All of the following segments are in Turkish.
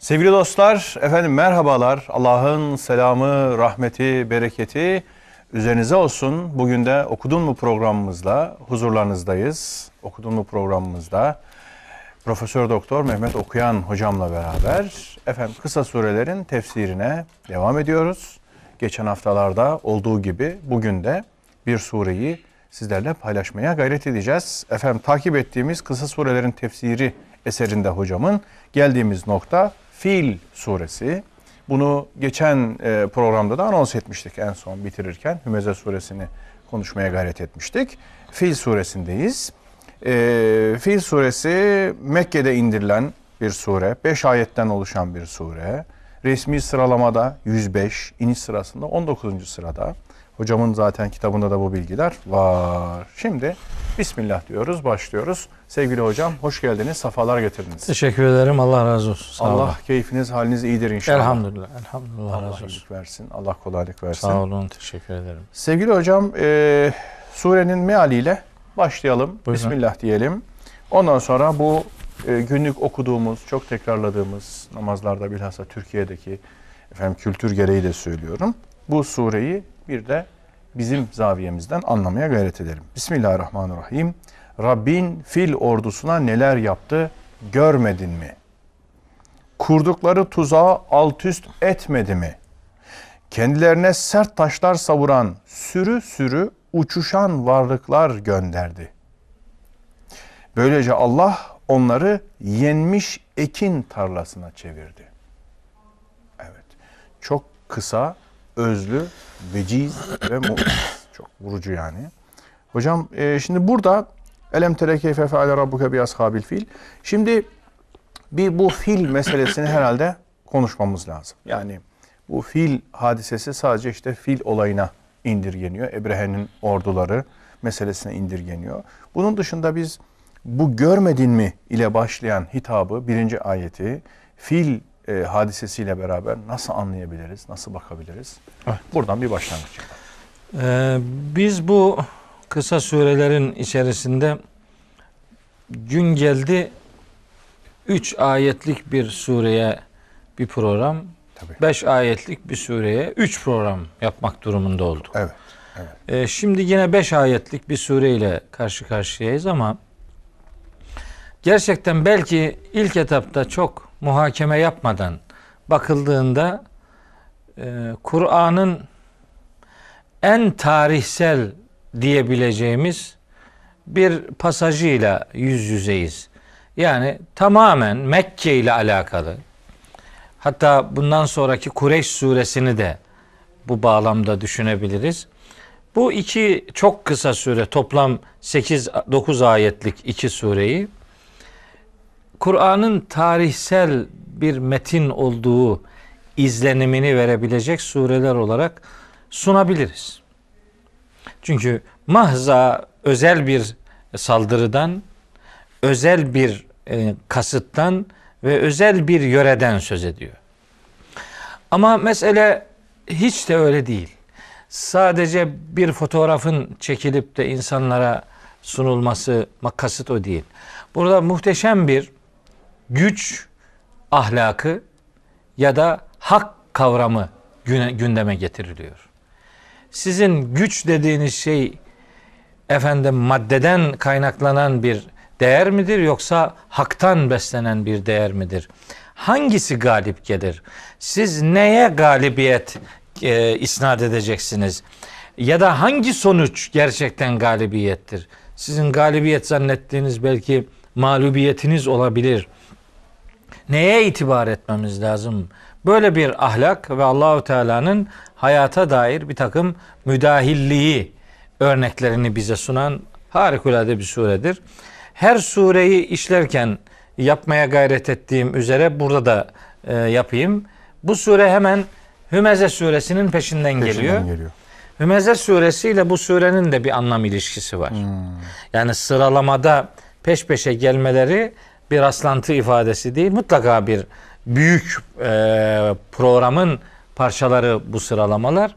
Sevgili dostlar, efendim merhabalar. Allah'ın selamı, rahmeti, bereketi üzerinize olsun. Bugün de Okudun mu programımızla huzurlarınızdayız. Okudun mu programımızda Profesör Doktor Mehmet Okuyan hocamla beraber efendim kısa surelerin tefsirine devam ediyoruz. Geçen haftalarda olduğu gibi bugün de bir sureyi sizlerle paylaşmaya gayret edeceğiz. Efendim takip ettiğimiz kısa surelerin tefsiri eserinde hocamın geldiğimiz nokta Fil suresi. Bunu geçen e, programda da anons etmiştik en son bitirirken. Hümeze suresini konuşmaya gayret etmiştik. Fil suresindeyiz. E, Fil suresi Mekke'de indirilen bir sure. beş ayetten oluşan bir sure. Resmi sıralamada 105, iniş sırasında 19. sırada. Hocamın zaten kitabında da bu bilgiler var. Şimdi Bismillah diyoruz, başlıyoruz. Sevgili hocam hoş geldiniz, safalar getirdiniz. Teşekkür ederim, Allah razı olsun. Sağ Allah olun. keyfiniz, haliniz iyidir inşallah. Elhamdülillah, elhamdülillah Allah razı olsun. versin, Allah kolaylık versin. Sağ olun, teşekkür ederim. Sevgili hocam, e, surenin mealiyle başlayalım. Buyurun. Bismillah diyelim. Ondan sonra bu e, günlük okuduğumuz, çok tekrarladığımız namazlarda bilhassa Türkiye'deki efendim kültür gereği de söylüyorum. Bu sureyi bir de bizim zaviyemizden anlamaya gayret edelim. Bismillahirrahmanirrahim. Rabbin fil ordusuna neler yaptı görmedin mi? Kurdukları tuzağı alt üst etmedi mi? Kendilerine sert taşlar savuran sürü sürü uçuşan varlıklar gönderdi. Böylece Allah onları yenmiş ekin tarlasına çevirdi. Evet. Çok kısa özlü, veciz ve Çok vurucu yani. Hocam e, şimdi burada elem tere keyfe feale rabbuke bi ashabil fil. Şimdi bir bu fil meselesini herhalde konuşmamız lazım. Yani bu fil hadisesi sadece işte fil olayına indirgeniyor. Ebrehe'nin orduları meselesine indirgeniyor. Bunun dışında biz bu görmedin mi ile başlayan hitabı, birinci ayeti, fil e, hadisesiyle beraber nasıl anlayabiliriz, nasıl bakabiliriz? Evet. Buradan bir başlangıç. Ee, biz bu kısa surelerin içerisinde gün geldi üç ayetlik bir sureye bir program, Tabii. beş ayetlik bir sureye üç program yapmak durumunda olduk. Evet. evet. Ee, şimdi yine beş ayetlik bir sureyle karşı karşıyayız ama gerçekten belki ilk etapta çok muhakeme yapmadan bakıldığında e, Kur'an'ın en tarihsel diyebileceğimiz bir pasajıyla yüz yüzeyiz. Yani tamamen Mekke ile alakalı. Hatta bundan sonraki Kureyş suresini de bu bağlamda düşünebiliriz. Bu iki çok kısa sure toplam 8-9 ayetlik iki sureyi Kur'an'ın tarihsel bir metin olduğu izlenimini verebilecek sureler olarak sunabiliriz. Çünkü mahza özel bir saldırıdan, özel bir e, kasıttan ve özel bir yöreden söz ediyor. Ama mesele hiç de öyle değil. Sadece bir fotoğrafın çekilip de insanlara sunulması kasıt o değil. Burada muhteşem bir güç ahlakı ya da hak kavramı gündeme getiriliyor. Sizin güç dediğiniz şey efendim maddeden kaynaklanan bir değer midir yoksa haktan beslenen bir değer midir? Hangisi galip gelir? Siz neye galibiyet e, isnat edeceksiniz? Ya da hangi sonuç gerçekten galibiyettir? Sizin galibiyet zannettiğiniz belki mağlubiyetiniz olabilir.'' neye itibar etmemiz lazım? Böyle bir ahlak ve Allahu Teala'nın hayata dair bir takım müdahilliği örneklerini bize sunan harikulade bir suredir. Her sureyi işlerken yapmaya gayret ettiğim üzere burada da e, yapayım. Bu sure hemen Hümeze suresinin peşinden, peşinden geliyor. geliyor. Hümeze suresiyle bu surenin de bir anlam ilişkisi var. Hmm. Yani sıralamada peş peşe gelmeleri bir rastlantı ifadesi değil. Mutlaka bir büyük e, programın parçaları bu sıralamalar.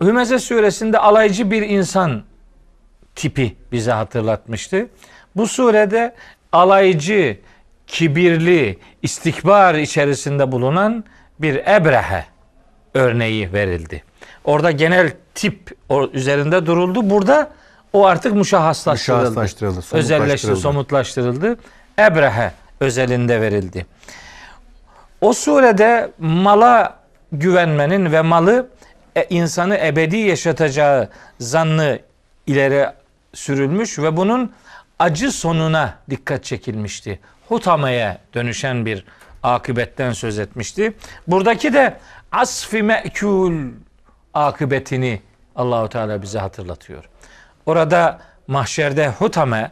Hümeze suresinde alaycı bir insan tipi bize hatırlatmıştı. Bu surede alaycı, kibirli, istikbar içerisinde bulunan bir ebrehe örneği verildi. Orada genel tip üzerinde duruldu. Burada o artık muşahhaslaştırıldı. muşahhaslaştırıldı özelleşti, somutlaştırıldı. Ebrehe özelinde verildi. O surede mala güvenmenin ve malı e, insanı ebedi yaşatacağı zannı ileri sürülmüş ve bunun acı sonuna dikkat çekilmişti. Hutamaya dönüşen bir akıbetten söz etmişti. Buradaki de asfi me'kul akıbetini Allahu Teala bize hatırlatıyor. Orada mahşerde hutame,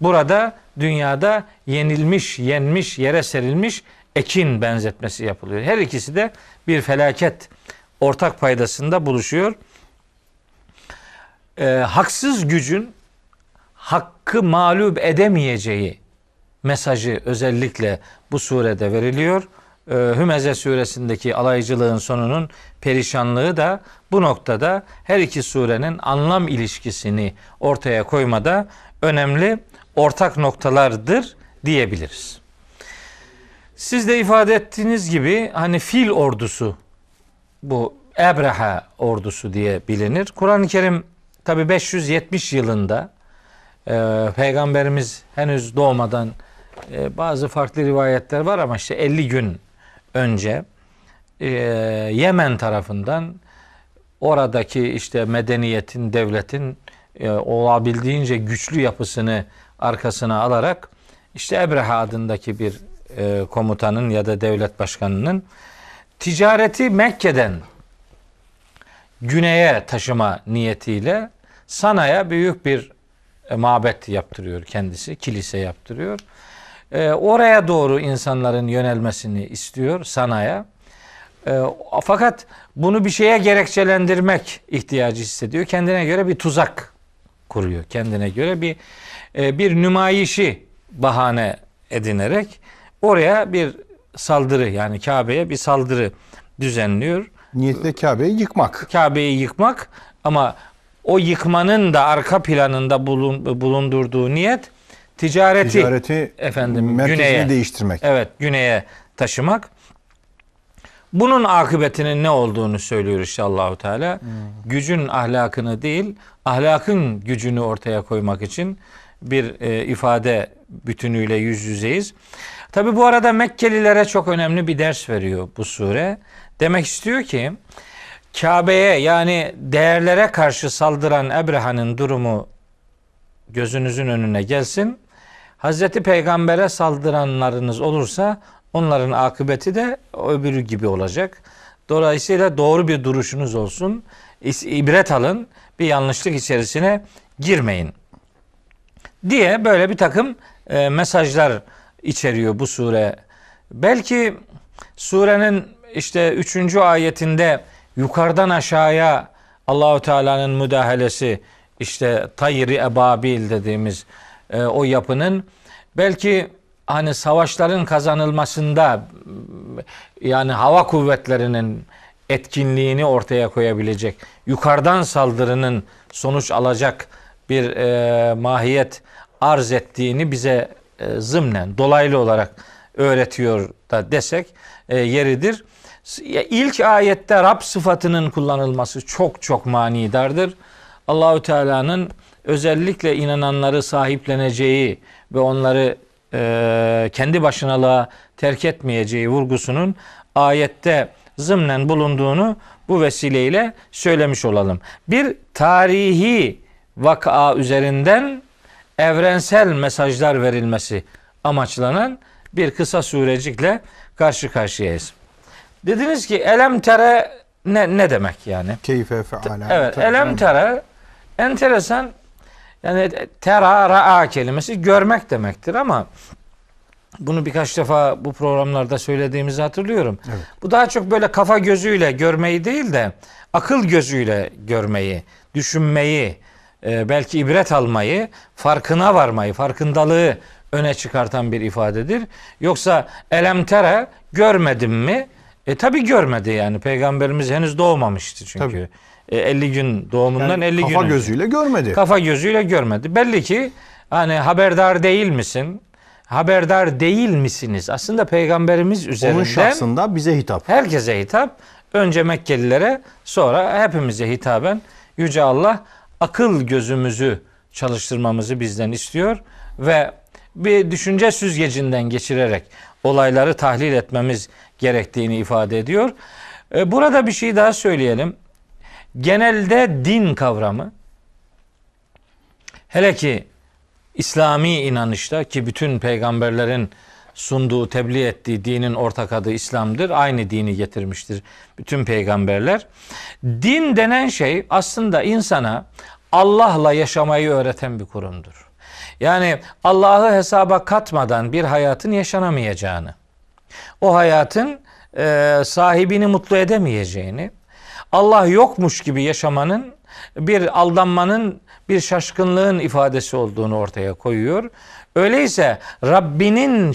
burada dünyada yenilmiş, yenmiş, yere serilmiş ekin benzetmesi yapılıyor. Her ikisi de bir felaket ortak paydasında buluşuyor. E, haksız gücün hakkı mağlup edemeyeceği mesajı özellikle bu surede veriliyor. Ee, Hümeze suresindeki alaycılığın sonunun perişanlığı da bu noktada her iki surenin anlam ilişkisini ortaya koymada önemli ortak noktalardır diyebiliriz. Siz de ifade ettiğiniz gibi hani fil ordusu bu Ebreha ordusu diye bilinir. Kur'an-ı Kerim tabi 570 yılında e, peygamberimiz henüz doğmadan e, bazı farklı rivayetler var ama işte 50 gün önce e, Yemen tarafından oradaki işte medeniyetin, devletin e, olabildiğince güçlü yapısını arkasına alarak işte Ebreha adındaki bir e, komutanın ya da devlet başkanının ticareti Mekke'den güneye taşıma niyetiyle Sana'ya büyük bir e, mabet yaptırıyor kendisi, kilise yaptırıyor. E, oraya doğru insanların yönelmesini istiyor sanaya. E, ee, fakat bunu bir şeye gerekçelendirmek ihtiyacı hissediyor. Kendine göre bir tuzak kuruyor. Kendine göre bir e, bir nümayişi bahane edinerek oraya bir saldırı yani Kabe'ye bir saldırı düzenliyor. Niyetle Kabe'yi yıkmak. Kabe'yi yıkmak ama o yıkmanın da arka planında bulundurduğu niyet ticareti, ticareti efendim güneye değiştirmek. Evet, güneye taşımak. Bunun akıbetinin ne olduğunu söylüyor inşallah Teala. Hmm. Gücün ahlakını değil, ahlakın gücünü ortaya koymak için bir e, ifade bütünüyle yüz yüzeyiz. Tabi bu arada Mekkelilere çok önemli bir ders veriyor bu sure. Demek istiyor ki Kabe'ye yani değerlere karşı saldıran Ebreha'nın durumu gözünüzün önüne gelsin. Hazreti Peygamber'e saldıranlarınız olursa onların akıbeti de öbürü gibi olacak. Dolayısıyla doğru bir duruşunuz olsun. İbret alın. Bir yanlışlık içerisine girmeyin. Diye böyle bir takım e, mesajlar içeriyor bu sure. Belki surenin işte üçüncü ayetinde yukarıdan aşağıya Allahu Teala'nın müdahalesi işte tayri ebabil dediğimiz e, o yapının. Belki hani savaşların kazanılmasında e, yani hava kuvvetlerinin etkinliğini ortaya koyabilecek, yukarıdan saldırının sonuç alacak bir e, mahiyet arz ettiğini bize e, zımnen, dolaylı olarak öğretiyor da desek e, yeridir. İlk ayette Rab sıfatının kullanılması çok çok manidardır. Allahü Teala'nın özellikle inananları sahipleneceği ve onları e, kendi başınalığa terk etmeyeceği vurgusunun ayette zımnen bulunduğunu bu vesileyle söylemiş olalım. Bir tarihi vaka üzerinden evrensel mesajlar verilmesi amaçlanan bir kısa surecikle karşı karşıyayız. Dediniz ki elem tere ne, ne demek yani? Keyfe feala. Evet elem tere enteresan yani e, tera ra'a kelimesi görmek demektir ama bunu birkaç defa bu programlarda söylediğimizi hatırlıyorum. Evet. Bu daha çok böyle kafa gözüyle görmeyi değil de akıl gözüyle görmeyi, düşünmeyi, e, belki ibret almayı, farkına varmayı, farkındalığı öne çıkartan bir ifadedir. Yoksa elemtere görmedim mi? E tabi görmedi yani peygamberimiz henüz doğmamıştı çünkü. Tabii. 50 e, gün doğumundan yani 50 gün. Kafa gözüyle görmedi. Kafa gözüyle görmedi. Belli ki hani haberdar değil misin? Haberdar değil misiniz? Aslında peygamberimiz üzerinden onun şahsında bize hitap. Herkese hitap. Önce Mekkelilere, sonra hepimize hitaben yüce Allah akıl gözümüzü çalıştırmamızı bizden istiyor ve bir düşünce süzgecinden geçirerek olayları tahlil etmemiz gerektiğini ifade ediyor. E, burada bir şey daha söyleyelim genelde din kavramı hele ki İslami inanışta ki bütün peygamberlerin sunduğu, tebliğ ettiği dinin ortak adı İslam'dır. Aynı dini getirmiştir bütün peygamberler. Din denen şey aslında insana Allah'la yaşamayı öğreten bir kurumdur. Yani Allah'ı hesaba katmadan bir hayatın yaşanamayacağını, o hayatın e, sahibini mutlu edemeyeceğini, Allah yokmuş gibi yaşamanın bir aldanmanın bir şaşkınlığın ifadesi olduğunu ortaya koyuyor. Öyleyse Rabbinin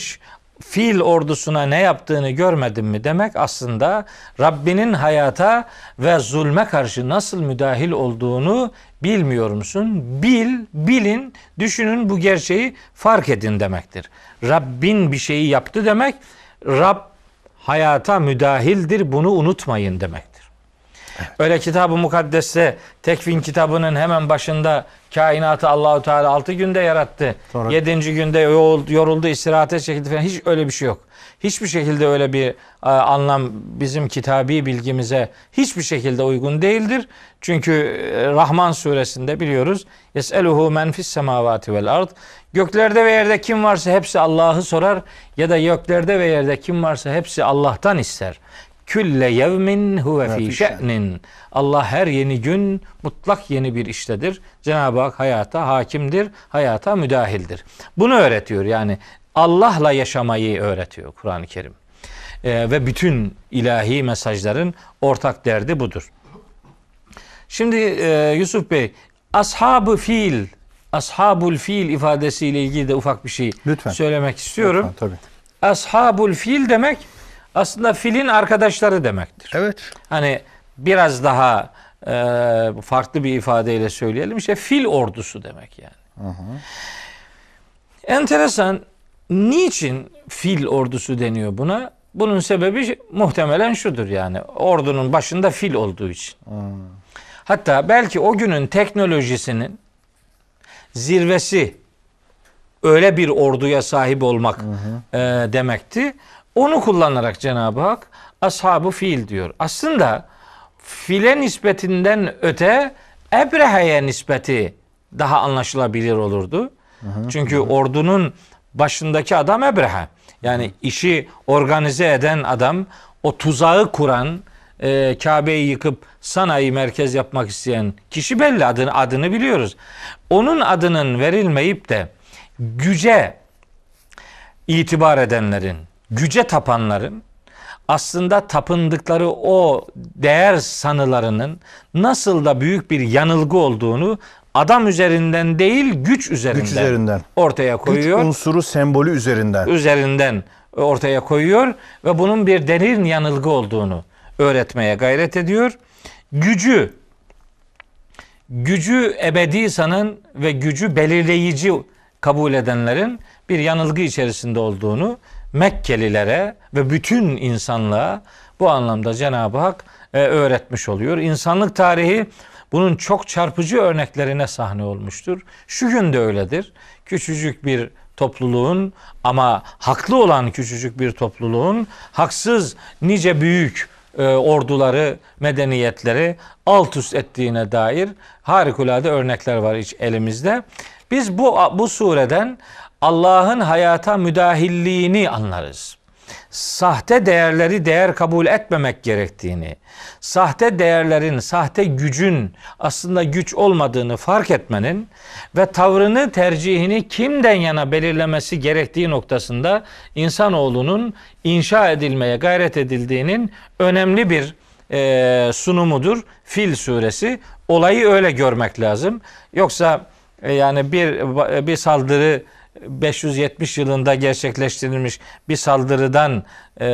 fil ordusuna ne yaptığını görmedin mi demek aslında Rabbinin hayata ve zulme karşı nasıl müdahil olduğunu bilmiyor musun? Bil, bilin, düşünün bu gerçeği fark edin demektir. Rabbin bir şeyi yaptı demek, Rab hayata müdahildir bunu unutmayın demektir. Öyle kitab-ı mukaddeste tekvin kitabının hemen başında kainatı Allahu Teala 6 günde yarattı. Sonra... günde yoruldu, yoruldu istirahate çekildi falan. Hiç öyle bir şey yok. Hiçbir şekilde öyle bir e, anlam bizim kitabi bilgimize hiçbir şekilde uygun değildir. Çünkü e, Rahman suresinde biliyoruz. Yeseluhu men fis semavati vel ard. Göklerde ve yerde kim varsa hepsi Allah'ı sorar ya da göklerde ve yerde kim varsa hepsi Allah'tan ister. Külle yevmin huve fi şe'nin. Allah her yeni gün mutlak yeni bir iştedir. Cenab-ı Hak hayata hakimdir, hayata müdahildir. Bunu öğretiyor yani Allah'la yaşamayı öğretiyor Kur'an-ı Kerim. Ee, ve bütün ilahi mesajların ortak derdi budur. Şimdi e, Yusuf Bey, ashabı fiil, ashabul fiil ifadesiyle ilgili de ufak bir şey Lütfen. söylemek istiyorum. Lütfen, tabii. Ashabul fiil demek aslında filin arkadaşları demektir. Evet. Hani biraz daha e, farklı bir ifadeyle söyleyelim işte fil ordusu demek yani. Hı hı. Enteresan niçin fil ordusu deniyor buna? Bunun sebebi muhtemelen şudur yani ordunun başında fil olduğu için. Hı. Hatta belki o günün teknolojisinin zirvesi öyle bir orduya sahip olmak hı hı. E, demekti. Onu kullanarak Cenab-ı Hak ashabu fiil diyor. Aslında file nispetinden öte Ebrehe'ye nispeti daha anlaşılabilir olurdu. Aha, Çünkü aha. ordunun başındaki adam Ebrehe. Yani işi organize eden adam, o tuzağı kuran, e, Kabe'yi yıkıp sanayi merkez yapmak isteyen kişi belli adını, adını biliyoruz. Onun adının verilmeyip de güce itibar edenlerin, güce tapanların aslında tapındıkları o değer sanılarının nasıl da büyük bir yanılgı olduğunu adam üzerinden değil güç üzerinden, güç üzerinden. ortaya koyuyor. Güç unsuru sembolü üzerinden. Üzerinden ortaya koyuyor ve bunun bir derin yanılgı olduğunu öğretmeye gayret ediyor. Gücü gücü ebedi sanan ve gücü belirleyici kabul edenlerin bir yanılgı içerisinde olduğunu Mekkelilere ve bütün insanlığa bu anlamda Cenab-ı Hak e, öğretmiş oluyor. İnsanlık tarihi bunun çok çarpıcı örneklerine sahne olmuştur. Şu gün de öyledir. Küçücük bir topluluğun ama haklı olan küçücük bir topluluğun haksız nice büyük e, orduları, medeniyetleri alt üst ettiğine dair harikulade örnekler var hiç elimizde. Biz bu bu sureden Allah'ın hayata müdahilliğini anlarız. Sahte değerleri değer kabul etmemek gerektiğini, sahte değerlerin, sahte gücün aslında güç olmadığını fark etmenin ve tavrını, tercihini kimden yana belirlemesi gerektiği noktasında insanoğlunun inşa edilmeye gayret edildiğinin önemli bir e, sunumudur. Fil suresi. Olayı öyle görmek lazım. Yoksa e, yani bir e, bir saldırı 570 yılında gerçekleştirilmiş bir saldırıdan e,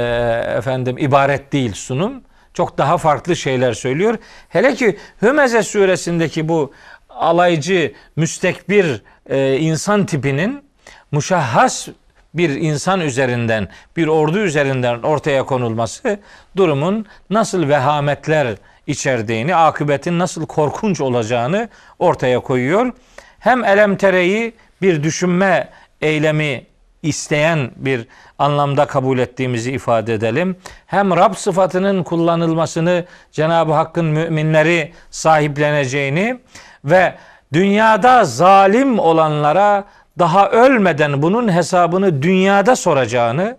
efendim ibaret değil sunum. Çok daha farklı şeyler söylüyor. Hele ki Hümeze suresindeki bu alaycı, müstekbir e, insan tipinin muşahhas bir insan üzerinden, bir ordu üzerinden ortaya konulması durumun nasıl vehametler içerdiğini, akıbetin nasıl korkunç olacağını ortaya koyuyor. Hem elemtereyi bir düşünme eylemi isteyen bir anlamda kabul ettiğimizi ifade edelim. Hem Rab sıfatının kullanılmasını Cenab-ı Hakk'ın müminleri sahipleneceğini ve dünyada zalim olanlara daha ölmeden bunun hesabını dünyada soracağını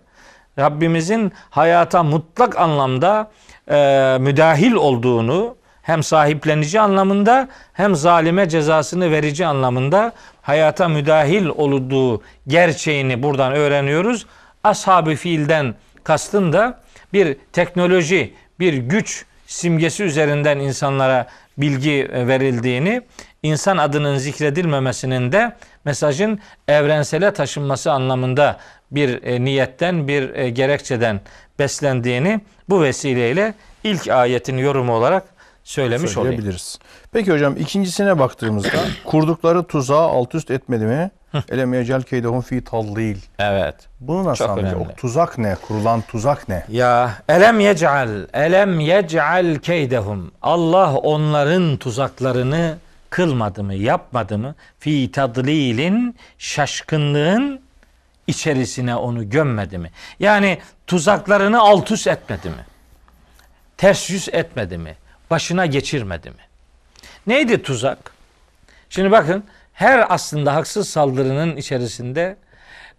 Rabbimizin hayata mutlak anlamda e, müdahil olduğunu hem sahiplenici anlamında hem zalime cezasını verici anlamında hayata müdahil olduğu gerçeğini buradan öğreniyoruz. Ashab-ı fiilden kastın da bir teknoloji, bir güç simgesi üzerinden insanlara bilgi e, verildiğini, insan adının zikredilmemesinin de mesajın evrensele taşınması anlamında bir e, niyetten, bir e, gerekçeden beslendiğini bu vesileyle ilk ayetin yorumu olarak söylemiş olabiliriz. Peki hocam ikincisine baktığımızda kurdukları tuzağı alt üst etmedi mi? Elem yecel keydehum fi tallil. Evet. Bunu nasıl Çok anlayacak? Önemli. O tuzak ne? Kurulan tuzak ne? Ya elem yecel, elem yecel keydehum. Allah onların tuzaklarını kılmadı mı, yapmadı mı? Fi tadlilin, şaşkınlığın içerisine onu gömmedi mi? Yani tuzaklarını alt üst etmedi mi? Ters yüz etmedi mi? başına geçirmedi mi? Neydi tuzak? Şimdi bakın her aslında haksız saldırının içerisinde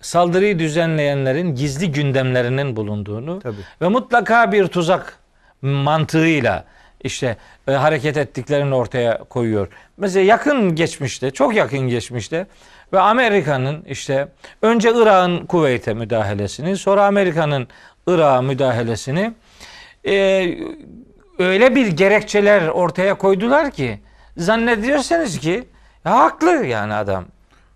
saldırıyı düzenleyenlerin gizli gündemlerinin bulunduğunu Tabii. ve mutlaka bir tuzak mantığıyla işte e, hareket ettiklerini ortaya koyuyor. Mesela yakın geçmişte, çok yakın geçmişte ve Amerika'nın işte önce Irak'ın Kuveyt'e müdahalesini, sonra Amerika'nın Irak'a müdahalesini e, öyle bir gerekçeler ortaya koydular ki zannediyorsanız ki ya haklı yani adam.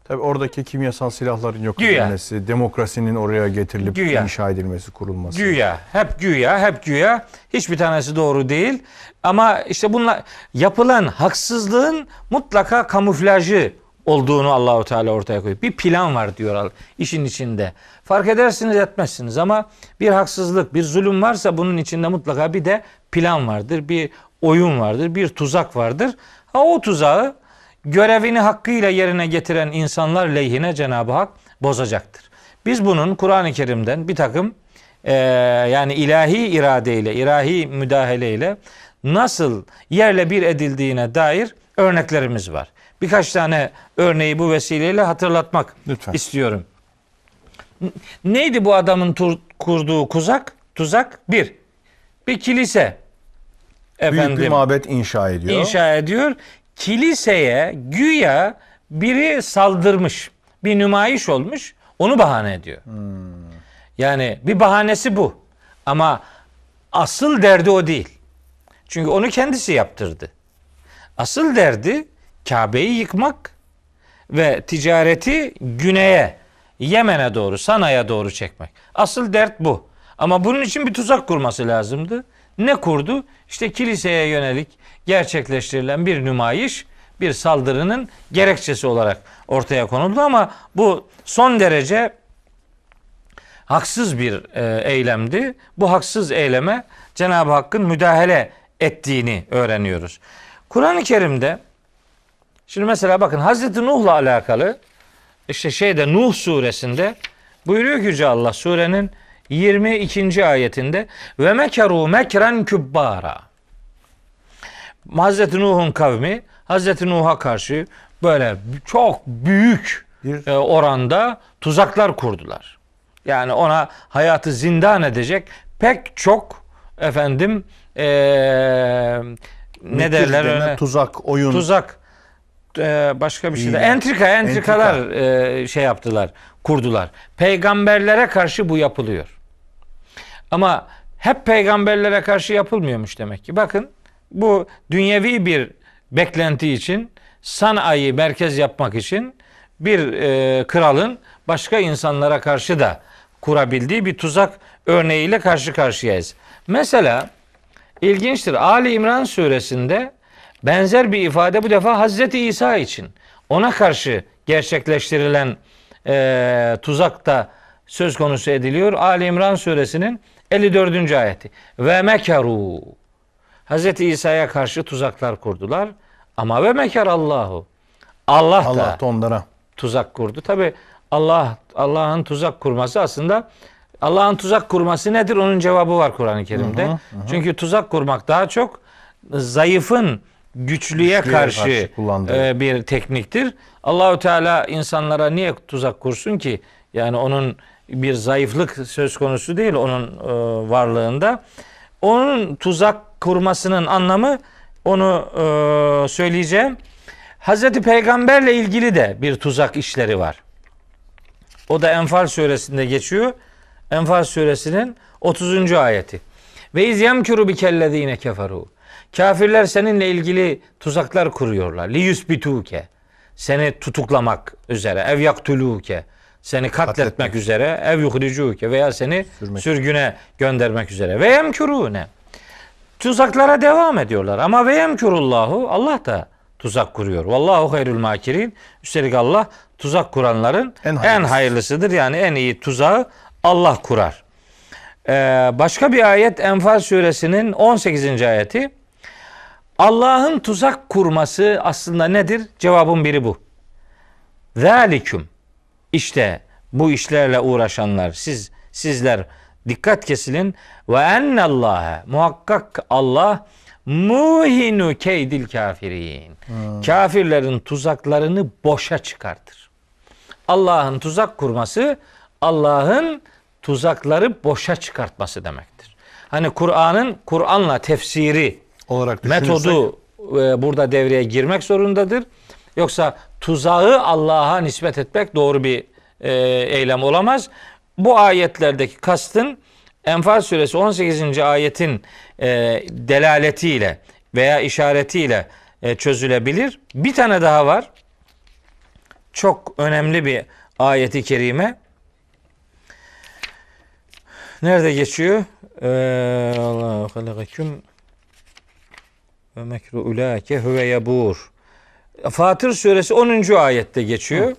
Tabii oradaki kimyasal silahların yok güya. edilmesi, demokrasinin oraya getirilip güya. inşa edilmesi, kurulması. Güya, hep güya, hep güya. Hiçbir tanesi doğru değil. Ama işte bunlar yapılan haksızlığın mutlaka kamuflajı olduğunu Allahu Teala ortaya koyuyor. Bir plan var diyor işin içinde. Fark edersiniz etmezsiniz ama bir haksızlık, bir zulüm varsa bunun içinde mutlaka bir de plan vardır, bir oyun vardır, bir tuzak vardır. Ha o tuzağı görevini hakkıyla yerine getiren insanlar lehine Cenab-ı Hak bozacaktır. Biz bunun Kur'an-ı Kerim'den bir takım e, yani ilahi iradeyle, ilahi müdahaleyle nasıl yerle bir edildiğine dair örneklerimiz var. Birkaç tane örneği bu vesileyle hatırlatmak Lütfen. istiyorum. Neydi bu adamın tur, kurduğu kuzak? Tuzak bir. Bir kilise Efendim, büyük bir mabet inşa ediyor. İnşa ediyor. Kiliseye güya biri saldırmış. Bir nümayiş olmuş. Onu bahane ediyor. Hmm. Yani bir bahanesi bu. Ama asıl derdi o değil. Çünkü onu kendisi yaptırdı. Asıl derdi Kabe'yi yıkmak ve ticareti güneye, Yemen'e doğru, Sana'ya doğru çekmek. Asıl dert bu. Ama bunun için bir tuzak kurması lazımdı. Ne kurdu? İşte kiliseye yönelik gerçekleştirilen bir nümayiş, bir saldırının gerekçesi olarak ortaya konuldu ama bu son derece haksız bir e, eylemdi. Bu haksız eyleme Cenab-ı Hakk'ın müdahale ettiğini öğreniyoruz. Kur'an-ı Kerim'de şimdi mesela bakın Hazreti Nuh'la alakalı işte şeyde Nuh suresinde buyuruyor ki Yüce Allah surenin 22. ayetinde ve mekeru mekren kübbara. Hazreti Nuh'un kavmi Hazreti Nuh'a karşı böyle çok büyük bir... E, oranda tuzaklar kurdular. Yani ona hayatı zindan edecek pek çok efendim ee, ne derler deme, tuzak oyun tuzak e, başka bir şey de entrika entrikalar entrika. E, şey yaptılar kurdular. Peygamberlere karşı bu yapılıyor. Ama hep peygamberlere karşı yapılmıyormuş demek ki. Bakın bu dünyevi bir beklenti için sanayi merkez yapmak için bir e, kralın başka insanlara karşı da kurabildiği bir tuzak örneğiyle karşı karşıyayız. Mesela ilginçtir Ali İmran suresinde benzer bir ifade bu defa Hazreti İsa için ona karşı gerçekleştirilen e, tuzak da söz konusu ediliyor. Ali İmran suresinin 54. ayeti. Ve mekeru. Hazreti İsa'ya karşı tuzaklar kurdular. Ama ve mekar Allahu. Allah da, Allah da onlara tuzak kurdu. Tabi Allah Allah'ın tuzak kurması aslında Allah'ın tuzak kurması nedir? Onun cevabı var Kur'an-ı Kerim'de. Hı hı, hı. Çünkü tuzak kurmak daha çok zayıfın güçlüye, güçlüye karşı, karşı e, bir tekniktir. Allahu Teala insanlara niye tuzak kursun ki? Yani onun bir zayıflık söz konusu değil onun e, varlığında. Onun tuzak kurmasının anlamı onu e, söyleyeceğim. Hazreti Peygamberle ilgili de bir tuzak işleri var. O da Enfal suresinde geçiyor. Enfal suresinin 30. ayeti. Ve iz yemkuru bikellezine keferu. Kafirler seninle ilgili tuzaklar kuruyorlar. Li yusbituke. Seni tutuklamak üzere. Ev yaktuluke seni katletmek, katletmek. üzere ev yuhricuke veya seni Sürmek. sürgüne göndermek üzere ve ne? tuzaklara devam ediyorlar ama ve yemkurullahu Allah da tuzak kuruyor. Vallahu hayrul makirin. Üstelik Allah tuzak kuranların en, hayırlısı. en hayırlısıdır. Yani en iyi tuzağı Allah kurar. Ee, başka bir ayet Enfal suresinin 18. ayeti. Allah'ın tuzak kurması aslında nedir? Cevabın biri bu. Zalikum. İşte bu işlerle uğraşanlar siz sizler dikkat kesilin ve ennallaha muhakkak Allah muhinu keydil kafirin. Kafirlerin tuzaklarını boşa çıkartır. Allah'ın tuzak kurması Allah'ın tuzakları boşa çıkartması demektir. Hani Kur'an'ın Kur'an'la tefsiri olarak metodu e, burada devreye girmek zorundadır. Yoksa tuzağı Allah'a nispet etmek doğru bir e, eylem olamaz. Bu ayetlerdeki kastın Enfal suresi 18. ayetin e, delaletiyle veya işaretiyle e, çözülebilir. Bir tane daha var. Çok önemli bir ayeti kerime. Nerede geçiyor? E, Allahu halakaküm ve mekru ulake huve yabur. Fatır suresi 10. ayette geçiyor.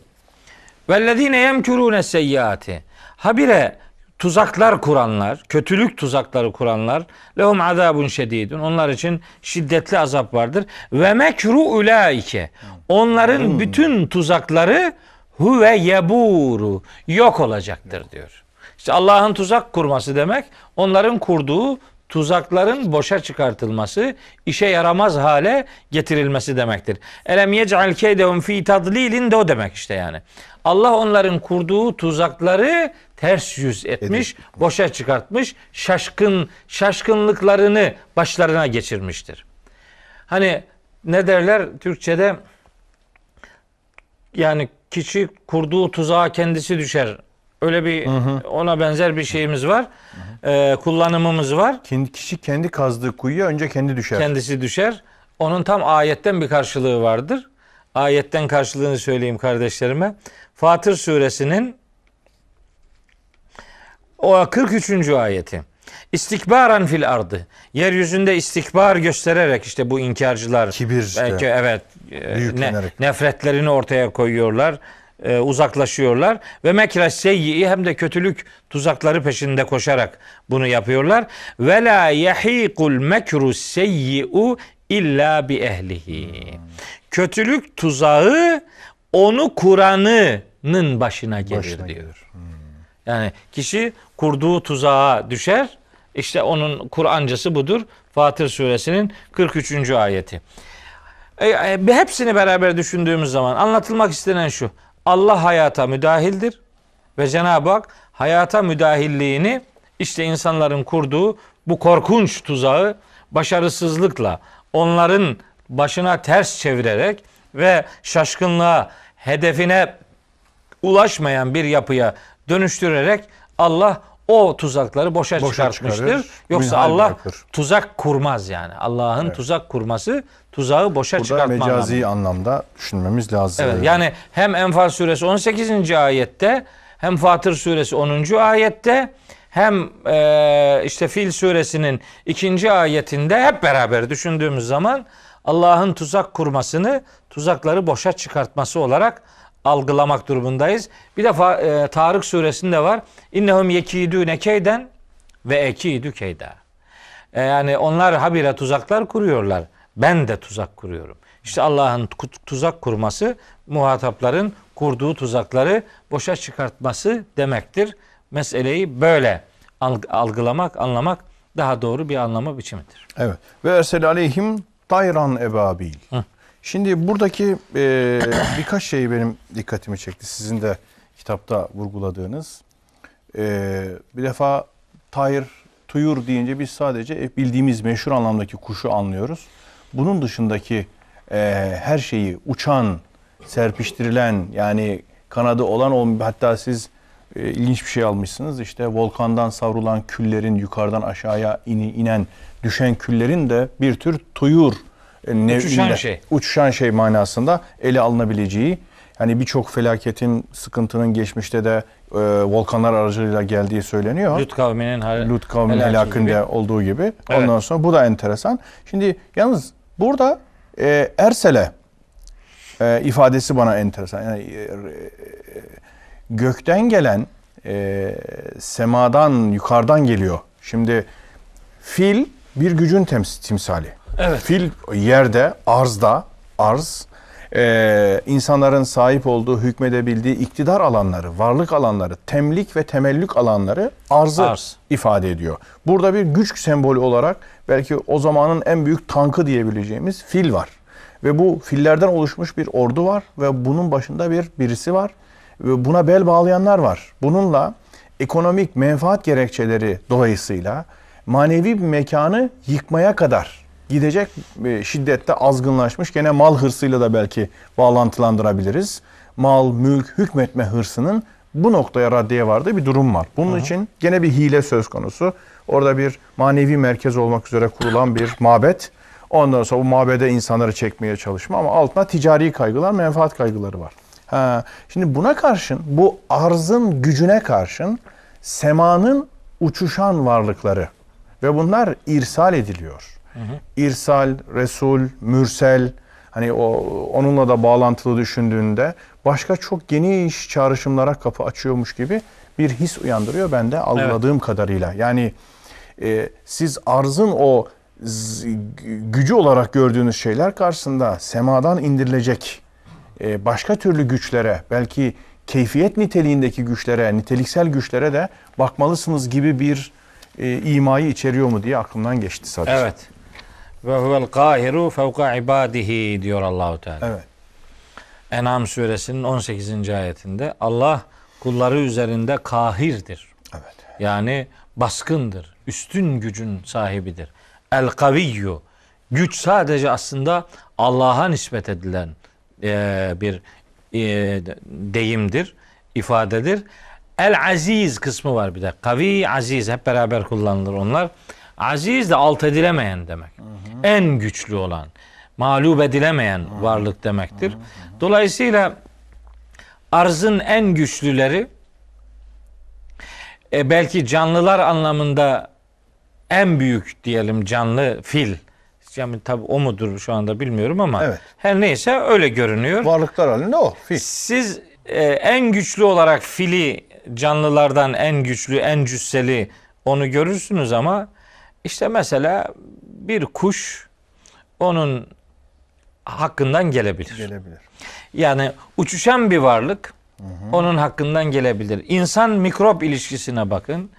Vellezine yemkurune seyyiati. Habire tuzaklar kuranlar, kötülük tuzakları kuranlar lehum azabun şedidun. Onlar için şiddetli azap vardır. Ve mekru ulaike. Onların hmm. bütün tuzakları huve yeburu yok olacaktır diyor. İşte Allah'ın tuzak kurması demek onların kurduğu tuzakların boşa çıkartılması, işe yaramaz hale getirilmesi demektir. Elem yec'al keydehum fi tadlilin de o demek işte yani. Allah onların kurduğu tuzakları ters yüz etmiş, Edip. boşa çıkartmış, şaşkın şaşkınlıklarını başlarına geçirmiştir. Hani ne derler Türkçede yani kişi kurduğu tuzağa kendisi düşer Öyle bir hı hı. ona benzer bir şeyimiz var. Hı hı. E, ee, kullanımımız var. Kendi, kişi kendi kazdığı kuyuya önce kendi düşer. Kendisi düşer. Onun tam ayetten bir karşılığı vardır. Ayetten karşılığını söyleyeyim kardeşlerime. Fatır suresinin o 43. ayeti. İstikbaran fil ardı. Yeryüzünde istikbar göstererek işte bu inkarcılar kibir işte, belki evet e, ne, nefretlerini ortaya koyuyorlar e, uzaklaşıyorlar ve mekraş seyyi hem de kötülük tuzakları peşinde koşarak bunu yapıyorlar. Ve la yahiqul mekru seyyi'u illa bi ehlihi. Kötülük tuzağı onu kuranının başına gelir başına diyor. Hmm. Yani kişi kurduğu tuzağa düşer. İşte onun Kur'ancası budur. Fatır suresinin 43. ayeti. E, e, hepsini beraber düşündüğümüz zaman anlatılmak istenen şu. Allah hayata müdahildir ve Cenab-ı Hak hayata müdahilliğini işte insanların kurduğu bu korkunç tuzağı başarısızlıkla onların başına ters çevirerek ve şaşkınlığa hedefine ulaşmayan bir yapıya dönüştürerek Allah o tuzakları boşa, boşa çıkartmıştır. Çıkarır, Yoksa Allah bırakır. tuzak kurmaz yani. Allah'ın evet. tuzak kurması tuzağı boşa Burada çıkartma mecazi anlamda düşünmemiz lazım. Evet, yani hem Enfal suresi 18. ayette hem Fatır suresi 10. ayette hem e, işte Fil suresinin 2. ayetinde hep beraber düşündüğümüz zaman Allah'ın tuzak kurmasını, tuzakları boşa çıkartması olarak algılamak durumundayız. Bir defa e, Tarık suresinde var. İnnehum yekidüne keyden ve ekidü keyda. E, yani onlar habire tuzaklar kuruyorlar. Ben de tuzak kuruyorum. İşte Allah'ın tuzak kurması muhatapların kurduğu tuzakları boşa çıkartması demektir. Meseleyi böyle algılamak, anlamak daha doğru bir anlama biçimidir. Evet. Ve ersel aleyhim tayran ebabil. Hı. Şimdi buradaki e, birkaç şey benim dikkatimi çekti. Sizin de kitapta vurguladığınız. E, bir defa Tayir tuyur deyince biz sadece bildiğimiz meşhur anlamdaki kuşu anlıyoruz. Bunun dışındaki e, her şeyi uçan, serpiştirilen yani kanadı olan hatta siz e, ilginç bir şey almışsınız. İşte volkandan savrulan küllerin yukarıdan aşağıya in, inen, düşen küllerin de bir tür tuyur e, ne, uçuşan şey. Uçuşan şey manasında ele alınabileceği. yani birçok felaketin, sıkıntının geçmişte de e, volkanlar aracılığıyla geldiği söyleniyor. Lut kavminin, Lut kavminin şey helakinde gibi. olduğu gibi. Evet. Ondan sonra bu da enteresan. Şimdi yalnız burada e, Ersel'e e, ifadesi bana enteresan. Yani, e, e gökten gelen e, semadan, yukarıdan geliyor. Şimdi fil bir gücün temsili Evet. Fil yerde, arzda, arz e, insanların sahip olduğu, hükmedebildiği iktidar alanları, varlık alanları, temlik ve temellük alanları arzı Arz. ifade ediyor. Burada bir güç sembolü olarak belki o zamanın en büyük tankı diyebileceğimiz fil var. Ve bu fillerden oluşmuş bir ordu var ve bunun başında bir birisi var. Ve buna bel bağlayanlar var. Bununla ekonomik menfaat gerekçeleri dolayısıyla manevi bir mekanı yıkmaya kadar gidecek e, şiddette azgınlaşmış. Gene mal hırsıyla da belki bağlantılandırabiliriz. Mal, mülk, hükmetme hırsının bu noktaya raddeye vardığı bir durum var. Bunun hı için gene bir hile söz konusu. Orada bir manevi merkez olmak üzere kurulan bir mabet. Ondan sonra bu mabede insanları çekmeye çalışma ama altına ticari kaygılar, menfaat kaygıları var. Ha, şimdi buna karşın, bu arzın gücüne karşın semanın uçuşan varlıkları ve bunlar irsal ediliyor. Hı hı. İrsal, resul, mürsel hani o onunla da bağlantılı düşündüğünde başka çok geniş çağrışımlara kapı açıyormuş gibi bir his uyandırıyor bende algıladığım evet. kadarıyla. Yani e, siz arzın o gücü olarak gördüğünüz şeyler karşısında semadan indirilecek e, başka türlü güçlere belki keyfiyet niteliğindeki güçlere, niteliksel güçlere de bakmalısınız gibi bir e, imayı içeriyor mu diye aklımdan geçti sadece. Evet. Ve huvel kahiru fevka ibadihi diyor Allahu Teala. Evet. Enam suresinin 18. ayetinde Allah kulları üzerinde kahirdir. Evet. Yani baskındır. Üstün gücün sahibidir. El kaviyyu. Güç sadece aslında Allah'a nispet edilen e, bir e, deyimdir, ifadedir. El aziz kısmı var bir de. Kavi aziz hep beraber kullanılır onlar. Aziz de alt edilemeyen demek. Hı hı. En güçlü olan, mağlup edilemeyen hı varlık demektir. Hı hı. Dolayısıyla arzın en güçlüleri e, belki canlılar anlamında en büyük diyelim canlı fil. Yani tabii o mudur şu anda bilmiyorum ama evet. her neyse öyle görünüyor. Varlıklar halinde o fil. Siz e, en güçlü olarak fili canlılardan en güçlü, en cüsseli onu görürsünüz ama işte mesela bir kuş onun hakkından gelebilir. Gelebilir. Yani uçuşan bir varlık onun hakkından gelebilir. İnsan mikrop ilişkisine bakın.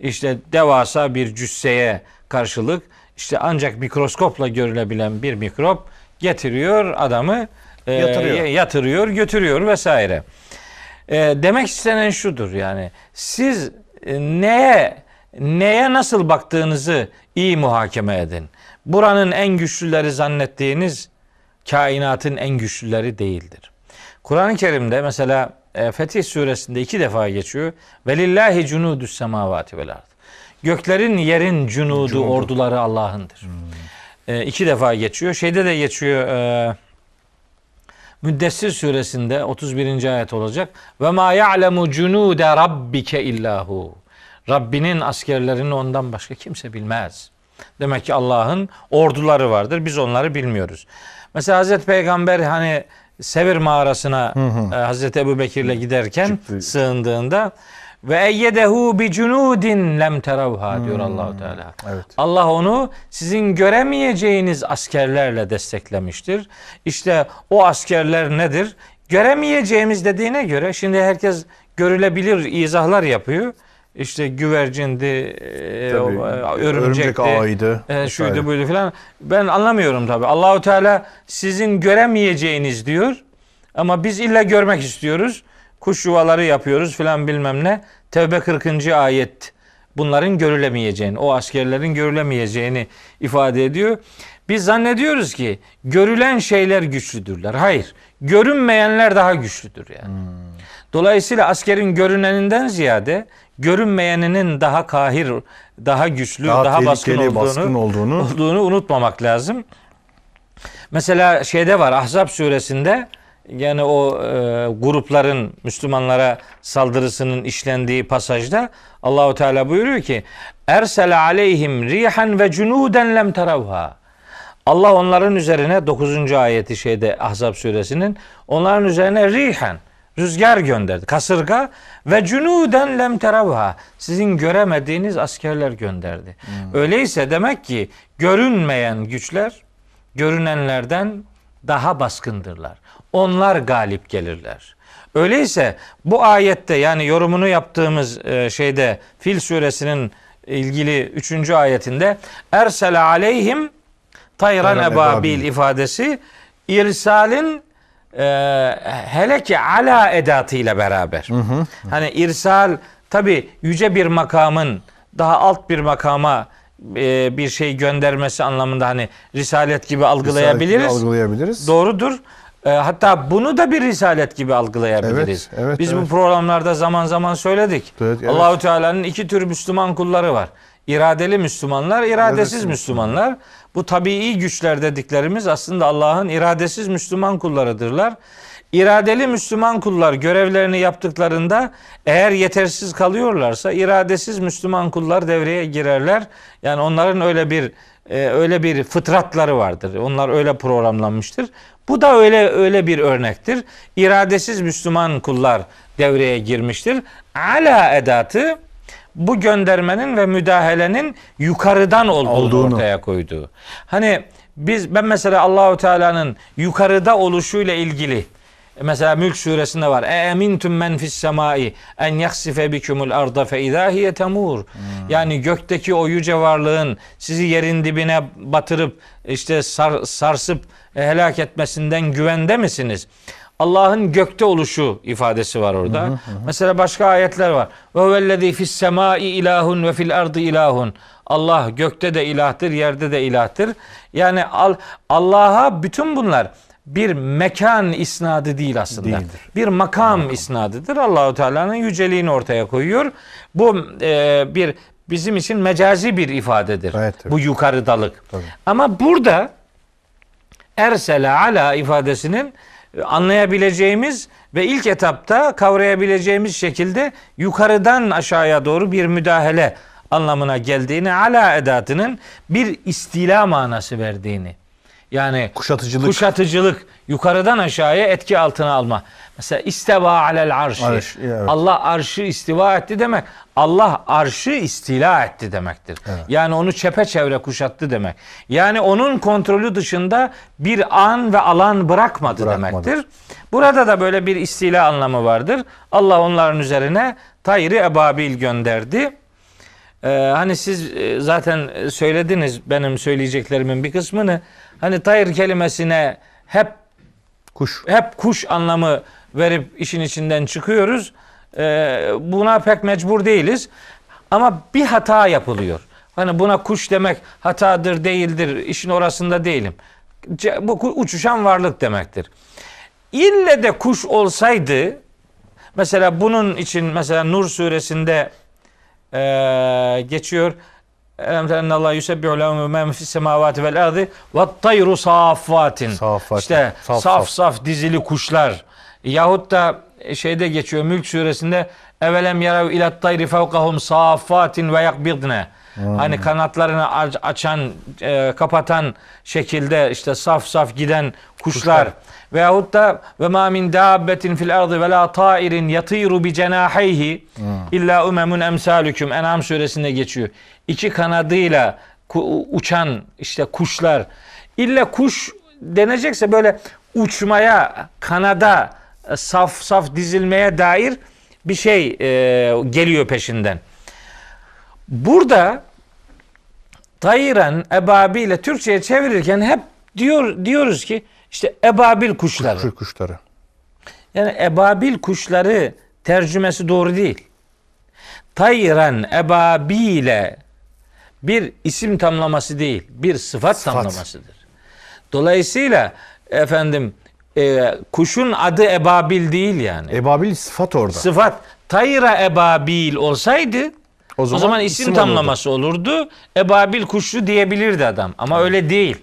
İşte devasa bir cüsseye karşılık işte ancak mikroskopla görülebilen bir mikrop getiriyor adamı e, yatırıyor. yatırıyor, götürüyor vesaire. E, demek istenen şudur yani siz e, neye neye nasıl baktığınızı iyi muhakeme edin. Buranın en güçlüleri zannettiğiniz kainatın en güçlüleri değildir. Kur'an-ı Kerim'de mesela e, Fetih suresinde iki defa geçiyor. Velillahi cunudus semavati vel ard. Göklerin yerin cunudu, cunudu. orduları Allah'ındır. Hmm. E, iki defa geçiyor. Şeyde de geçiyor e, Müddessir suresinde 31. ayet olacak. Ve ma ya'lemu cunude rabbike illahu. Rabbinin askerlerini ondan başka kimse bilmez. Demek ki Allah'ın orduları vardır. Biz onları bilmiyoruz. Mesela Hazreti Peygamber hani Sevir mağarasına hı hı. E, Hazreti Ebu Bekir'le giderken Çıktı. sığındığında ve eyyedehu bi cunudin lem teravha diyor hmm. Allahu Teala. Evet. Allah onu sizin göremeyeceğiniz askerlerle desteklemiştir. İşte o askerler nedir? Göremeyeceğimiz dediğine göre şimdi herkes görülebilir izahlar yapıyor işte güvercindi, e, tabii, e, örümcekti, örümcek ağıydı, e, şuydu vesaire. buydu filan. Ben anlamıyorum tabi. Allahu Teala sizin göremeyeceğiniz diyor. Ama biz illa görmek istiyoruz. Kuş yuvaları yapıyoruz filan bilmem ne. Tevbe 40. ayet bunların görülemeyeceğini, o askerlerin görülemeyeceğini ifade ediyor. Biz zannediyoruz ki görülen şeyler güçlüdürler. Hayır, görünmeyenler daha güçlüdür yani. Hmm. Dolayısıyla askerin görüneninden ziyade görünmeyeninin daha kahir, daha güçlü, daha, daha baskın, olduğunu, baskın olduğunu olduğunu unutmamak lazım. Mesela şeyde var Ahzab suresinde yani o e, grupların Müslümanlara saldırısının işlendiği pasajda Allahu Teala buyuruyor ki Ersel aleyhim rihan ve cunuden lem taravha. Allah onların üzerine 9. ayeti şeyde Ahzab suresinin onların üzerine rihan rüzgar gönderdi. Kasırga ve cünuden lem terevha. Sizin göremediğiniz askerler gönderdi. Hmm. Öyleyse demek ki görünmeyen güçler görünenlerden daha baskındırlar. Onlar galip gelirler. Öyleyse bu ayette yani yorumunu yaptığımız e, şeyde Fil suresinin ilgili 3. ayetinde ersele aleyhim tayran ebabil ifadesi irsalin e, hele ki ala edatıyla beraber. Hı hı. Hani irsal tabi yüce bir makamın daha alt bir makama e, bir şey göndermesi anlamında hani risalet gibi algılayabiliriz. Risalet gibi algılayabiliriz. Doğrudur. E, hatta bunu da bir risalet gibi algılayabiliriz. Evet, evet, Biz evet. bu programlarda zaman zaman söyledik. Evet, evet. Allahu Teala'nın iki tür Müslüman kulları var. İradeli Müslümanlar, iradesiz Müslümanlar. Bu tabii güçler dediklerimiz aslında Allah'ın iradesiz Müslüman kullarıdırlar. İradeli Müslüman kullar görevlerini yaptıklarında eğer yetersiz kalıyorlarsa iradesiz Müslüman kullar devreye girerler. Yani onların öyle bir e, öyle bir fıtratları vardır. Onlar öyle programlanmıştır. Bu da öyle öyle bir örnektir. İradesiz Müslüman kullar devreye girmiştir. Ala edatı bu göndermenin ve müdahalenin yukarıdan olduğunu, olduğunu. ortaya koyduğu. Hani biz ben mesela Allahu Teala'nın yukarıda oluşuyla ilgili e, mesela Mülk suresinde var. E emintum men fis semai en yaksife bikumul arda fe idahiye temur. Hmm. Yani gökteki o yüce varlığın sizi yerin dibine batırıp işte sar, sarsıp e, helak etmesinden güvende misiniz? Allah'ın gökte oluşu ifadesi var orada. Hı hı Mesela başka ayetler var. Ve vellezî fis semâi ilahun ve fil ardı ilahun. Allah gökte de ilahtır, yerde de ilahtır. Yani Allah'a bütün bunlar bir mekan isnadı değil aslında. Değildir. Bir makam, makam. isnadıdır. Allahu Teala'nın yüceliğini ortaya koyuyor. Bu e, bir bizim için mecazi bir ifadedir. Evet, evet. Bu yukarıdalık. Tabii. Ama burada ersele ala ifadesinin e, anlayabileceğimiz ve ilk etapta kavrayabileceğimiz şekilde yukarıdan aşağıya doğru bir müdahale anlamına geldiğini, ala edatının bir istila manası verdiğini. Yani kuşatıcılık. kuşatıcılık yukarıdan aşağıya etki altına alma. Mesela isteva alel arşi. Arş, evet. Allah arşı istiva etti demek. Allah arşı istila etti demektir. Evet. Yani onu çepeçevre kuşattı demek. Yani onun kontrolü dışında bir an ve alan bırakmadı, bırakmadı. demektir. Burada da böyle bir istila anlamı vardır. Allah onların üzerine tayri ebabil gönderdi. Ee, hani siz e, zaten söylediniz benim söyleyeceklerimin bir kısmını. Hani tayr kelimesine hep kuş hep kuş anlamı verip işin içinden çıkıyoruz. Ee, buna pek mecbur değiliz. Ama bir hata yapılıyor. Hani buna kuş demek hatadır değildir işin orasında değilim. Bu uçuşan varlık demektir. İlle de kuş olsaydı mesela bunun için mesela Nur suresinde e, geçiyor. Elhamdülillahi Allah yusebbihu lehu men fis semavati vel ardı ve tayru saffatin. İşte saf saf, saf dizili kuşlar yahut da e, şeyde geçiyor Mülk suresinde evelem yarav ilat tayri fevkahum safatin ve yakbidne. Hmm. Hani kanatlarını açan, e, kapatan şekilde işte saf saf giden kuşlar. kuşlar. Veyahut da ve ma min dabbetin fil ardı ve la tairin yatiru bi cenahihi hmm. illa umemun emsalüküm. En'am suresinde geçiyor. İki kanadıyla uçan işte kuşlar. İlla kuş denecekse böyle uçmaya, kanada e, saf saf dizilmeye dair bir şey e, geliyor peşinden. Burada Tayran ebabile Türkçe'ye çevirirken hep diyor diyoruz ki işte ebabil kuşları. Kuş kuşları. Yani ebabil kuşları tercümesi doğru değil. Tayran ebabile bir isim tamlaması değil, bir sıfat, sıfat. tamlamasıdır. Dolayısıyla efendim e, kuşun adı ebabil değil yani. Ebabil sıfat orada. Sıfat. Tayra ebabil olsaydı o zaman, o zaman isim, isim tamlaması olurdu. olurdu. Ebabil kuşu diyebilirdi adam ama evet. öyle değil.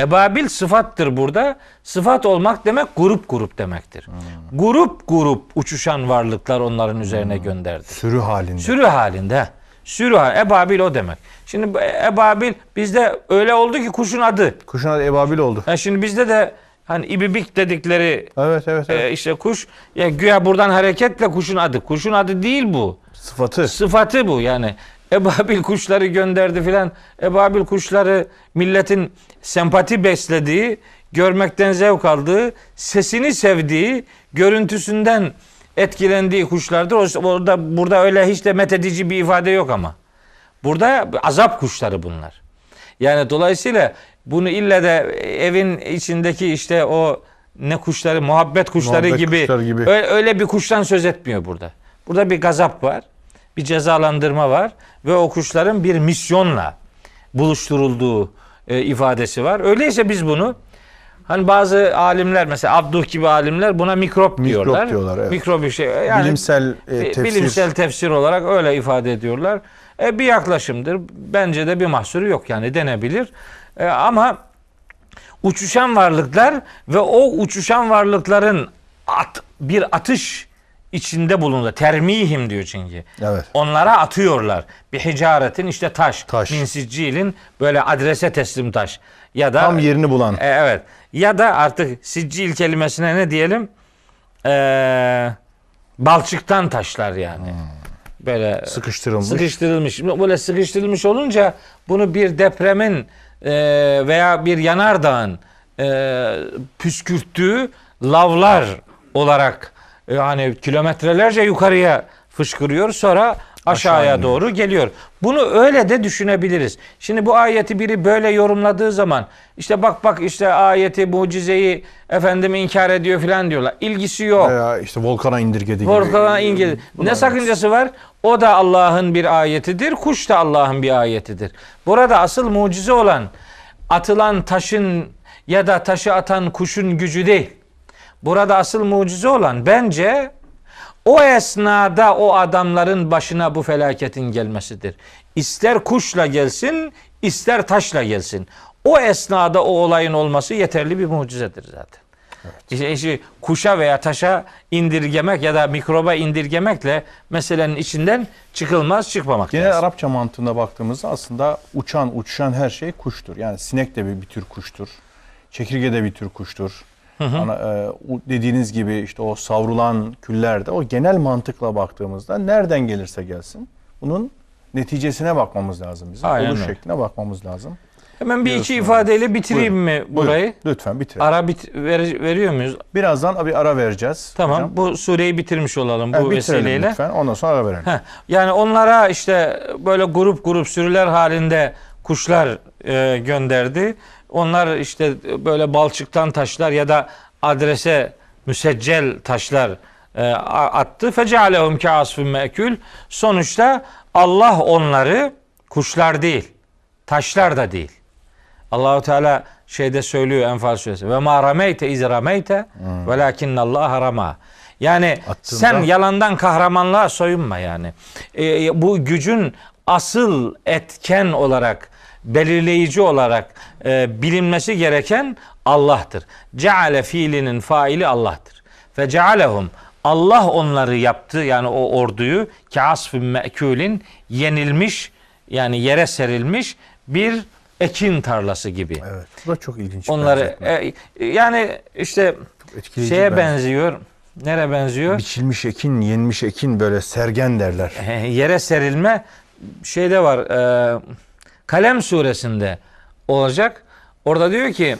Ebabil sıfattır burada. Sıfat olmak demek grup grup demektir. Hmm. Grup grup uçuşan varlıklar onların üzerine hmm. gönderdi. Sürü halinde. Sürü halinde. Sürü halinde. Ebabil o demek. Şimdi ebabil bizde öyle oldu ki kuşun adı. Kuşun adı ebabil oldu. Yani şimdi bizde de Hani ibibik dedikleri evet, evet, e, evet. E, işte kuş. Yani güya buradan hareketle kuşun adı. Kuşun adı değil bu. Sıfatı. Sıfatı bu yani. Ebabil kuşları gönderdi filan. Ebabil kuşları milletin sempati beslediği, görmekten zevk aldığı, sesini sevdiği, görüntüsünden etkilendiği kuşlardır. Orada burada öyle hiç de methedici bir ifade yok ama. Burada azap kuşları bunlar. Yani dolayısıyla bunu ille de evin içindeki işte o ne kuşları, muhabbet kuşları muhabbet gibi, kuşlar gibi. Öyle, öyle bir kuştan söz etmiyor burada. Burada bir gazap var, bir cezalandırma var ve o kuşların bir misyonla buluşturulduğu e, ifadesi var. Öyleyse biz bunu Hani bazı alimler mesela Abduh gibi alimler buna mikrop, diyorlar. mikrop diyorlar. diyorlar evet. Mikrop bir şey. Yani bilimsel e, tefsir. bilimsel tefsir olarak öyle ifade ediyorlar. E, bir yaklaşımdır. Bence de bir mahsuru yok yani denebilir. E, ama uçuşan varlıklar ve o uçuşan varlıkların at, bir atış içinde bulundu. Termihim diyor çünkü. Evet. Onlara atıyorlar. Bir hicaretin işte taş. taş. Min böyle adrese teslim taş. Ya da tam yerini bulan. E, evet. Ya da artık siccil kelimesine ne diyelim? Eee balçıktan taşlar yani. Hmm. Böyle sıkıştırılmış. Sıkıştırılmış. Böyle sıkıştırılmış olunca bunu bir depremin ee, veya bir yanardağın e, püskürttüğü lavlar olarak yani e, kilometrelerce yukarıya fışkırıyor. Sonra aşağıya Aşağı doğru geliyor. Bunu öyle de düşünebiliriz. Şimdi bu ayeti biri böyle yorumladığı zaman işte bak bak işte ayeti mucizeyi efendim inkar ediyor filan diyorlar. İlgisi yok. Veya işte volkana indirgedi gibi. Volkana indirgedi. Ne evet. sakıncası var? O da Allah'ın bir ayetidir. Kuş da Allah'ın bir ayetidir. Burada asıl mucize olan atılan taşın ya da taşı atan kuşun gücü değil. Burada asıl mucize olan bence o esnada o adamların başına bu felaketin gelmesidir. İster kuşla gelsin, ister taşla gelsin. O esnada o olayın olması yeterli bir mucizedir zaten. Evet. İşte, işte kuşa veya taşa indirgemek ya da mikroba indirgemekle meselenin içinden çıkılmaz çıkmamak Genel lazım. Arapça mantığına baktığımızda aslında uçan uçuşan her şey kuştur. Yani sinek de bir, bir tür kuştur. Çekirge de bir tür kuştur. Hı hı. Ana, e, dediğiniz gibi işte o savrulan küllerde o genel mantıkla baktığımızda nereden gelirse gelsin bunun neticesine bakmamız lazım bizim. Aynen Oluş öyle. şekline bakmamız lazım. Hemen bir iki ifadeyle bitireyim Buyurun. mi burayı? Buyurun. Lütfen bitirelim. Ara bit ver, veriyor muyuz? Birazdan bir ara vereceğiz. Tamam. Hocam. Bu sureyi bitirmiş olalım yani bu vesileyle. lütfen. Ondan sonra ara verelim. Heh. Yani onlara işte böyle grup grup sürüler halinde kuşlar e, gönderdi. Onlar işte böyle balçıktan taşlar ya da adrese müseccel taşlar e, attı. Fecalehum kasfun mekül. Sonuçta Allah onları kuşlar değil, taşlar da değil. Allahu Teala şeyde söylüyor Enfal suresi. Ve ma rameyte iz rameyte hmm. velakinne Allah rama. Yani Attığında... sen yalandan kahramanlığa soyunma yani. E, e bu gücün asıl etken olarak belirleyici olarak e, bilinmesi gereken Allah'tır. Ceale fiilinin faili Allah'tır. Ve cealehum Allah onları yaptı yani o orduyu kasfin mekulin yenilmiş yani yere serilmiş bir ekin tarlası gibi. Evet. Bu da çok ilginç. Onları e, yani işte Etkileyici şeye benziyor. Nereye benziyor? Biçilmiş ekin, yenmiş ekin böyle sergen derler. E, yere serilme şeyde var. E, Kalem suresinde olacak. Orada diyor ki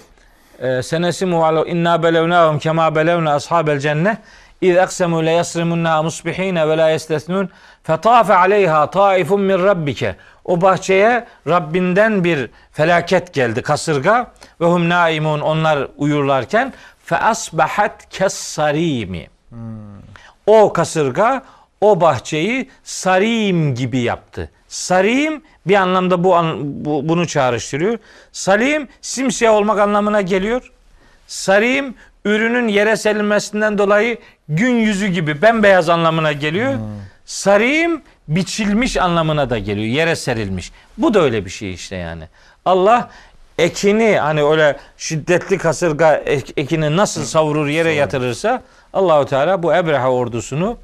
e, senesi mualo inna belevnahum kema belevna ashabel cennet iz eksemu le yasrimunna musbihine ve la yestesnun fetafe aleyha taifun min rabbike o bahçeye Rabbinden bir felaket geldi kasırga ve hum naimun onlar uyurlarken fe asbahat kessarimi hmm. o kasırga o bahçeyi sarim gibi yaptı Sarim bir anlamda bu, bu bunu çağrıştırıyor. Salim simsiyah olmak anlamına geliyor. Sarim ürünün yere serilmesinden dolayı gün yüzü gibi bembeyaz anlamına geliyor. Hmm. Sarim biçilmiş anlamına da geliyor. Yere serilmiş. Bu da öyle bir şey işte yani. Allah ekini hani öyle şiddetli kasırga ek, ekini nasıl hmm. savurur yere yatırırsa Allahu Teala bu Ebrehe ordusunu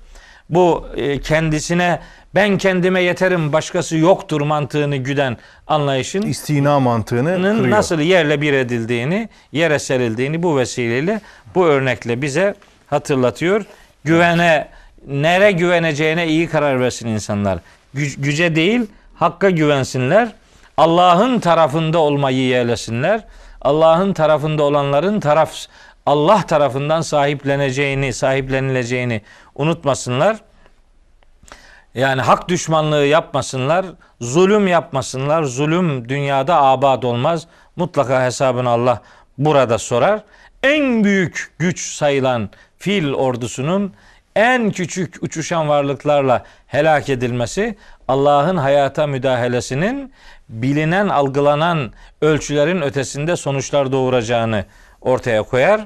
bu e, kendisine ben kendime yeterim başkası yoktur mantığını güden anlayışın istina mantığını kırıyor. nasıl yerle bir edildiğini, yere serildiğini bu vesileyle bu örnekle bize hatırlatıyor. Güvene nere güveneceğine iyi karar versin insanlar. güce değil, hakka güvensinler. Allah'ın tarafında olmayı yerlesinler Allah'ın tarafında olanların taraf Allah tarafından sahipleneceğini, sahiplenileceğini unutmasınlar. Yani hak düşmanlığı yapmasınlar, zulüm yapmasınlar. Zulüm dünyada abad olmaz. Mutlaka hesabını Allah burada sorar. En büyük güç sayılan fil ordusunun en küçük uçuşan varlıklarla helak edilmesi Allah'ın hayata müdahalesinin bilinen algılanan ölçülerin ötesinde sonuçlar doğuracağını ortaya koyar.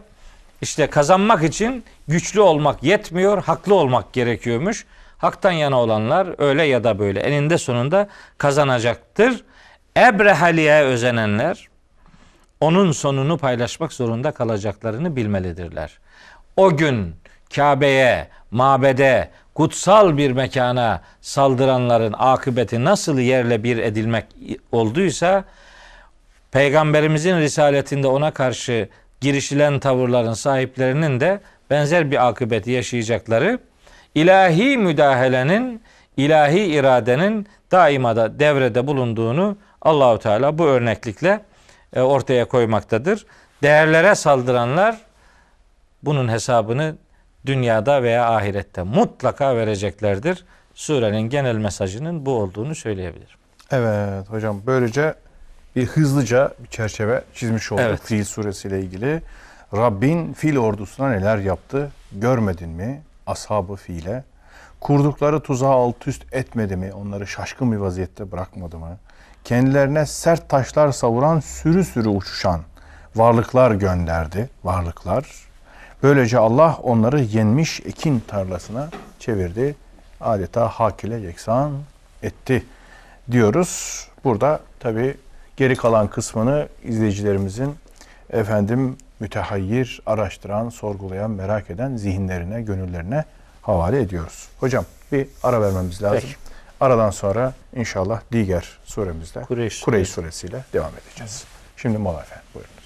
İşte kazanmak için güçlü olmak yetmiyor, haklı olmak gerekiyormuş. Haktan yana olanlar öyle ya da böyle eninde sonunda kazanacaktır. Ebrehali'ye özenenler onun sonunu paylaşmak zorunda kalacaklarını bilmelidirler. O gün Kabe'ye, mabede, kutsal bir mekana saldıranların akıbeti nasıl yerle bir edilmek olduysa peygamberimizin risaletinde ona karşı girişilen tavırların sahiplerinin de benzer bir akıbeti yaşayacakları ilahi müdahalenin, ilahi iradenin daima da devrede bulunduğunu Allahu Teala bu örneklikle e, ortaya koymaktadır. Değerlere saldıranlar bunun hesabını dünyada veya ahirette mutlaka vereceklerdir. Surenin genel mesajının bu olduğunu söyleyebilirim. Evet hocam böylece bir hızlıca bir çerçeve çizmiş olduk evet. Fil suresiyle ilgili. Rabbin fil ordusuna neler yaptı görmedin mi ashabı fiile? Kurdukları tuzağı alt üst etmedi mi? Onları şaşkın bir vaziyette bırakmadı mı? Kendilerine sert taşlar savuran sürü sürü uçuşan varlıklar gönderdi. Varlıklar. Böylece Allah onları yenmiş ekin tarlasına çevirdi. Adeta hak ile yeksan etti diyoruz. Burada tabii Geri kalan kısmını izleyicilerimizin efendim mütehayyir, araştıran, sorgulayan, merak eden zihinlerine, gönüllerine havale ediyoruz. Hocam bir ara vermemiz lazım. Peki. Aradan sonra inşallah diğer suremizde Kureyş, Kureyş suresiyle devam edeceğiz. Şimdi mola efendim buyurun.